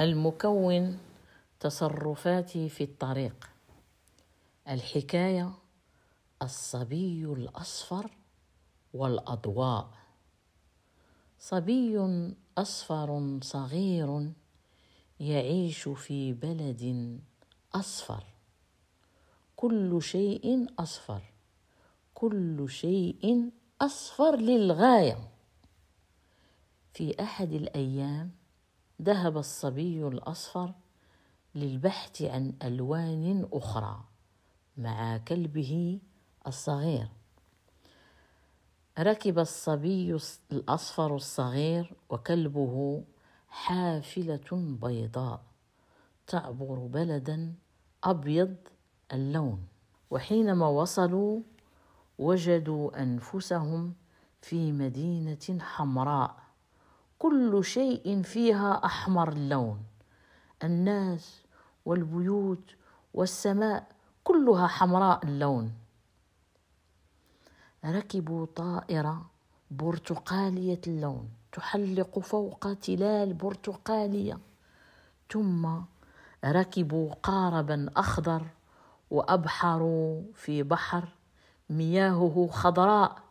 المكون تصرفاتي في الطريق الحكايه الصبي الاصفر والاضواء صبي اصفر صغير يعيش في بلد اصفر كل شيء اصفر كل شيء اصفر للغايه في احد الايام ذهب الصبي الاصفر للبحث عن الوان اخرى مع كلبه الصغير ركب الصبي الاصفر الصغير وكلبه حافله بيضاء تعبر بلدا ابيض اللون وحينما وصلوا وجدوا انفسهم في مدينه حمراء كل شيء فيها احمر اللون الناس والبيوت والسماء كلها حمراء اللون ركبوا طائره برتقاليه اللون تحلق فوق تلال برتقاليه ثم ركبوا قاربا اخضر وابحروا في بحر مياهه خضراء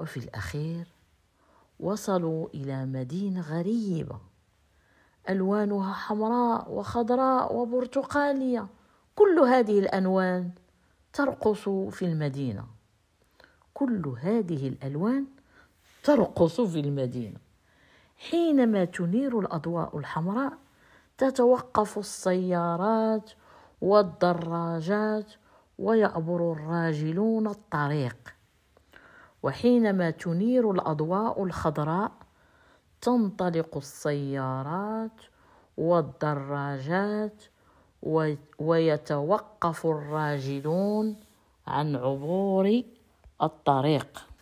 وفي الاخير وصلوا الى مدينه غريبه الوانها حمراء وخضراء وبرتقاليه كل هذه الالوان ترقص في المدينه كل هذه الالوان ترقص في المدينه حينما تنير الاضواء الحمراء تتوقف السيارات والدراجات ويعبر الراجلون الطريق وحينما تنير الاضواء الخضراء تنطلق السيارات والدراجات ويتوقف الراجلون عن عبور الطريق